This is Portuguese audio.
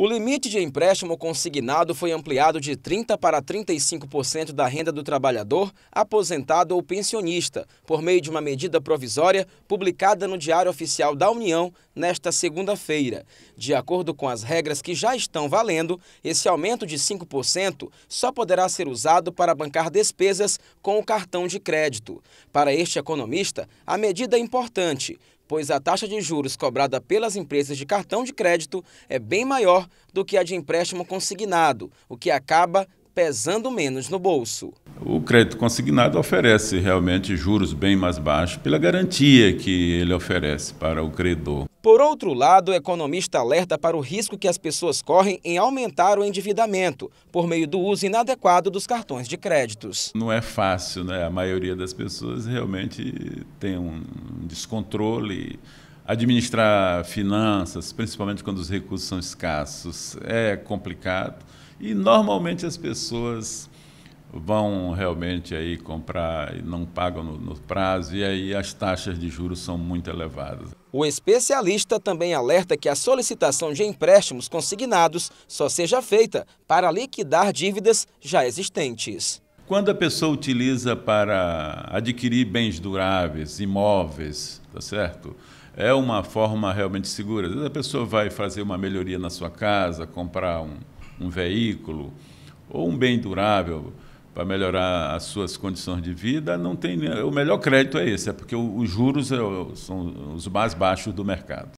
O limite de empréstimo consignado foi ampliado de 30% para 35% da renda do trabalhador, aposentado ou pensionista, por meio de uma medida provisória publicada no Diário Oficial da União nesta segunda-feira. De acordo com as regras que já estão valendo, esse aumento de 5% só poderá ser usado para bancar despesas com o cartão de crédito. Para este economista, a medida é importante, pois a taxa de juros cobrada pelas empresas de cartão de crédito é bem maior do que a de empréstimo consignado, o que acaba pesando menos no bolso. O crédito consignado oferece realmente juros bem mais baixos pela garantia que ele oferece para o credor. Por outro lado, o economista alerta para o risco que as pessoas correm em aumentar o endividamento por meio do uso inadequado dos cartões de créditos. Não é fácil, né? A maioria das pessoas realmente tem um descontrole administrar finanças, principalmente quando os recursos são escassos, é complicado. E normalmente as pessoas vão realmente aí comprar e não pagam no, no, prazo e aí as taxas de juros são muito elevadas. O especialista também alerta que a solicitação de empréstimos consignados só seja feita para liquidar dívidas já existentes. Quando a pessoa utiliza para adquirir bens duráveis, imóveis, tá certo? é uma forma realmente segura. Às vezes a pessoa vai fazer uma melhoria na sua casa, comprar um, um veículo ou um bem durável para melhorar as suas condições de vida, não tem o melhor crédito é esse, é porque os juros é são os mais baixos do mercado.